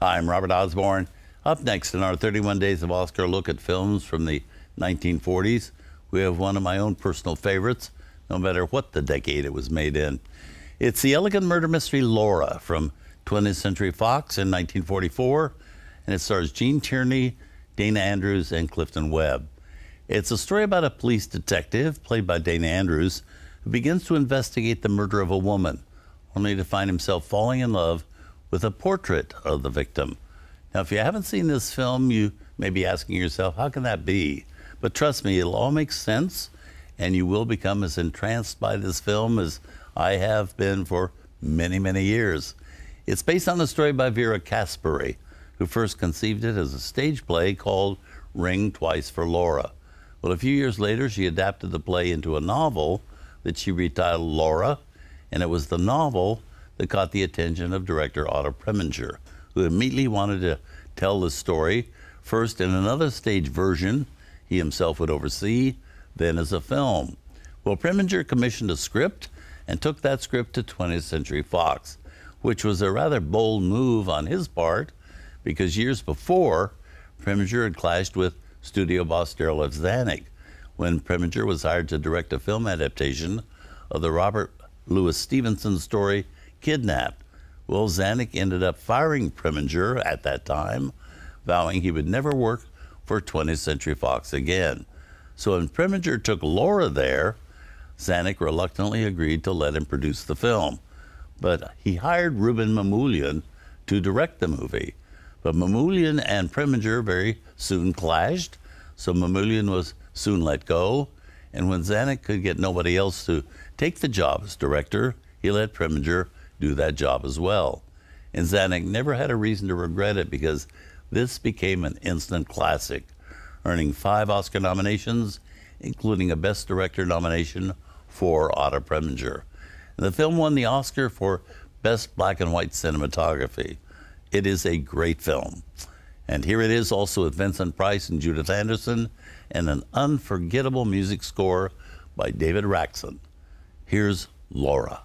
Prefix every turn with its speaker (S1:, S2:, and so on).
S1: Hi, I'm Robert Osborne. Up next in our 31 Days of Oscar look at films from the 1940s, we have one of my own personal favorites, no matter what the decade it was made in. It's the elegant murder mystery Laura from 20th Century Fox in 1944, and it stars Gene Tierney, Dana Andrews, and Clifton Webb. It's a story about a police detective, played by Dana Andrews, who begins to investigate the murder of a woman, only to find himself falling in love with a portrait of the victim. Now, if you haven't seen this film, you may be asking yourself, how can that be? But trust me, it'll all make sense, and you will become as entranced by this film as I have been for many, many years. It's based on a story by Vera Caspary, who first conceived it as a stage play called Ring Twice for Laura. Well, a few years later, she adapted the play into a novel that she retitled Laura, and it was the novel that caught the attention of director Otto Preminger, who immediately wanted to tell the story first in another stage version he himself would oversee, then as a film. Well, Preminger commissioned a script and took that script to 20th Century Fox, which was a rather bold move on his part because years before, Preminger had clashed with studio boss Daryl F. Zanuck when Preminger was hired to direct a film adaptation of the Robert Louis Stevenson story kidnapped. Will Zanuck ended up firing Preminger at that time, vowing he would never work for 20th Century Fox again. So when Preminger took Laura there, Zanuck reluctantly agreed to let him produce the film. But he hired Ruben Mamoulian to direct the movie. But Mamoulian and Preminger very soon clashed, so Mamoulian was soon let go. And when Zanuck could get nobody else to take the job as director, he let Preminger do that job as well. And Zanuck never had a reason to regret it because this became an instant classic, earning five Oscar nominations, including a Best Director nomination for Otto Preminger. And the film won the Oscar for Best Black and White Cinematography. It is a great film. And here it is also with Vincent Price and Judith Anderson and an unforgettable music score by David Raxon. Here's Laura.